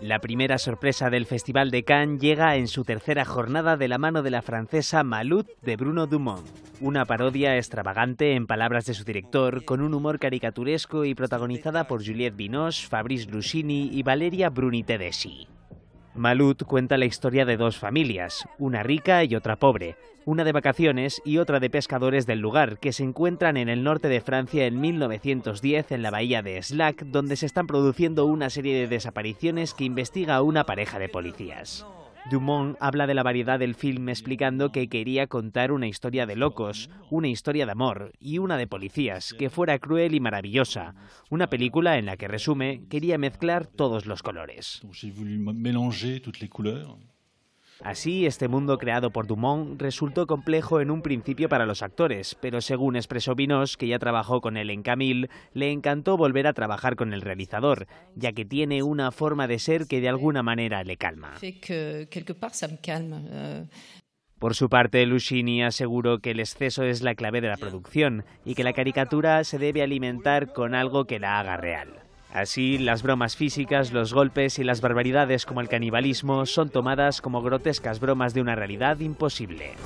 La primera sorpresa del Festival de Cannes llega en su tercera jornada de la mano de la francesa Malut de Bruno Dumont. Una parodia extravagante en palabras de su director, con un humor caricaturesco y protagonizada por Juliette Binoche, Fabrice Lucini y Valeria Bruni Tedeschi. Malut cuenta la historia de dos familias, una rica y otra pobre, una de vacaciones y otra de pescadores del lugar, que se encuentran en el norte de Francia en 1910 en la bahía de Slack, donde se están produciendo una serie de desapariciones que investiga una pareja de policías. Dumont habla de la variedad del film explicando que quería contar una historia de locos, una historia de amor y una de policías, que fuera cruel y maravillosa. Una película en la que resume, quería mezclar todos los colores. Así, este mundo creado por Dumont resultó complejo en un principio para los actores, pero según expresó Vinos, que ya trabajó con él en Camille, le encantó volver a trabajar con el realizador, ya que tiene una forma de ser que de alguna manera le calma. Euh. Por su parte, Lucini aseguró que el exceso es la clave de la producción y que la caricatura se debe alimentar con algo que la haga real. Así, las bromas físicas, los golpes y las barbaridades como el canibalismo son tomadas como grotescas bromas de una realidad imposible.